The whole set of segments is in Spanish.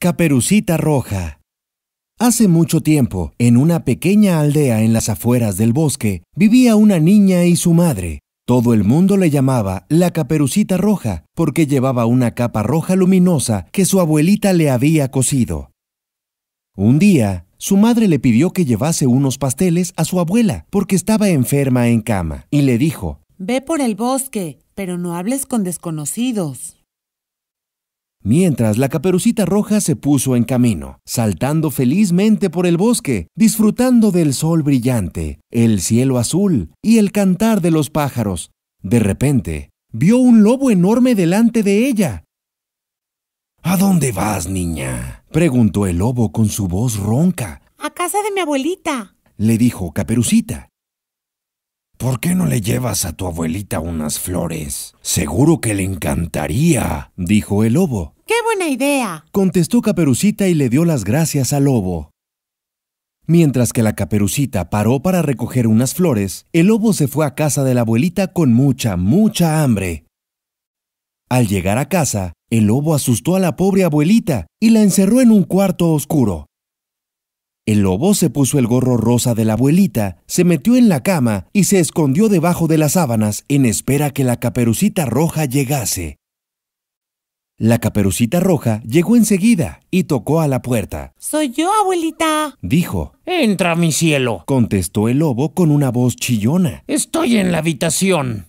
Caperucita Roja. Hace mucho tiempo, en una pequeña aldea en las afueras del bosque, vivía una niña y su madre. Todo el mundo le llamaba la Caperucita Roja porque llevaba una capa roja luminosa que su abuelita le había cosido. Un día, su madre le pidió que llevase unos pasteles a su abuela porque estaba enferma en cama y le dijo, Ve por el bosque, pero no hables con desconocidos. Mientras la caperucita roja se puso en camino, saltando felizmente por el bosque, disfrutando del sol brillante, el cielo azul y el cantar de los pájaros. De repente, vio un lobo enorme delante de ella. ¿A dónde vas, niña? preguntó el lobo con su voz ronca. A casa de mi abuelita, le dijo Caperucita. ¿Por qué no le llevas a tu abuelita unas flores? Seguro que le encantaría, dijo el lobo. ¡Qué buena idea! contestó Caperucita y le dio las gracias al lobo. Mientras que la caperucita paró para recoger unas flores, el lobo se fue a casa de la abuelita con mucha, mucha hambre. Al llegar a casa, el lobo asustó a la pobre abuelita y la encerró en un cuarto oscuro. El lobo se puso el gorro rosa de la abuelita, se metió en la cama y se escondió debajo de las sábanas en espera que la caperucita roja llegase. La caperucita roja llegó enseguida y tocó a la puerta. Soy yo, abuelita, dijo. Entra, mi cielo, contestó el lobo con una voz chillona. Estoy en la habitación.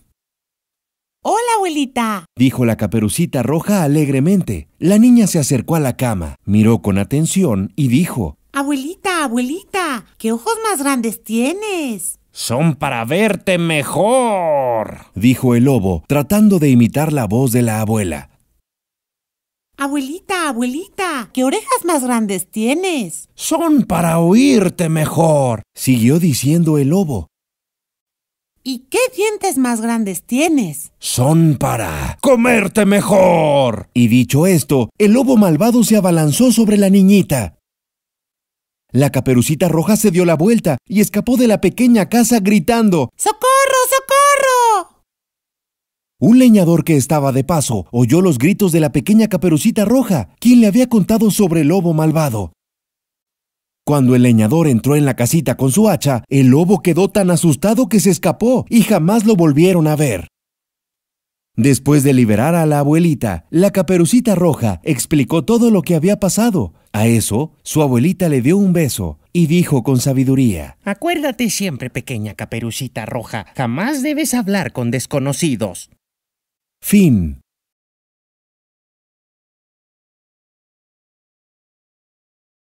Hola, abuelita, dijo la caperucita roja alegremente. La niña se acercó a la cama, miró con atención y dijo, Abuelita, abuelita, ¿qué ojos más grandes tienes? Son para verte mejor, dijo el lobo, tratando de imitar la voz de la abuela. Abuelita, abuelita, ¿qué orejas más grandes tienes? Son para oírte mejor, siguió diciendo el lobo. ¿Y qué dientes más grandes tienes? Son para comerte mejor. Y dicho esto, el lobo malvado se abalanzó sobre la niñita, la caperucita roja se dio la vuelta y escapó de la pequeña casa gritando ¡Socorro, socorro! Un leñador que estaba de paso oyó los gritos de la pequeña caperucita roja, quien le había contado sobre el lobo malvado. Cuando el leñador entró en la casita con su hacha, el lobo quedó tan asustado que se escapó y jamás lo volvieron a ver. Después de liberar a la abuelita, la caperucita roja explicó todo lo que había pasado, a eso, su abuelita le dio un beso y dijo con sabiduría, Acuérdate siempre, pequeña caperucita roja, jamás debes hablar con desconocidos. Fin.